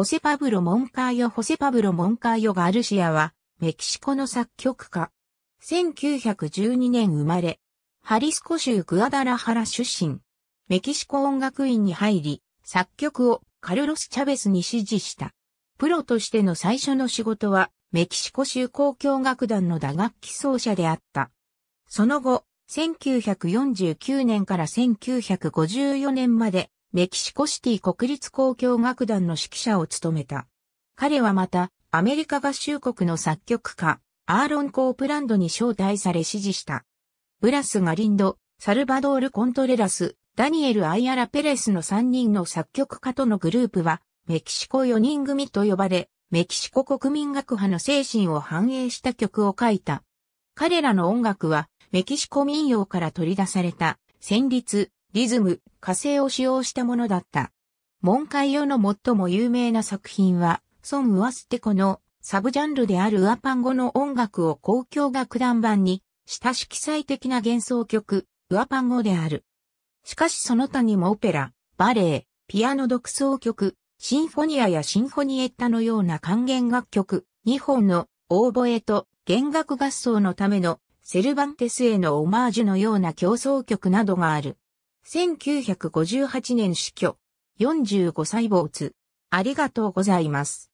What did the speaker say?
ホセパブロ・モンカーヨホセパブロ・モンカーヨ・ガルシアは、メキシコの作曲家。1912年生まれ、ハリスコ州グアダラハラ出身。メキシコ音楽院に入り、作曲をカルロス・チャベスに指示した。プロとしての最初の仕事は、メキシコ州交響楽団の打楽器奏者であった。その後、1949年から1954年までメキシコシティ国立交響楽団の指揮者を務めた。彼はまた、アメリカ合衆国の作曲家、アーロン・コープランドに招待され支持した。ブラス・ガリンド、サルバドール・コントレラス、ダニエル・アイアラ・ペレスの3人の作曲家とのグループは、メキシコ4人組と呼ばれ、メキシコ国民学派の精神を反映した曲を書いた。彼らの音楽は、メキシコ民謡から取り出された、旋律、リズム、火星を使用したものだった。門海用の最も有名な作品は、ソン・ウアステコのサブジャンルであるウアパン語の音楽を公共楽団版にした色彩的な幻想曲、ウアパン語である。しかしその他にもオペラ、バレエ、ピアノ独奏曲、シンフォニアやシンフォニエッタのような還元楽曲、日本のオーボエと弦楽合奏のためのセルバンテスへのオマージュのような競争曲などがある。1958年死去。45歳没。ありがとうございます。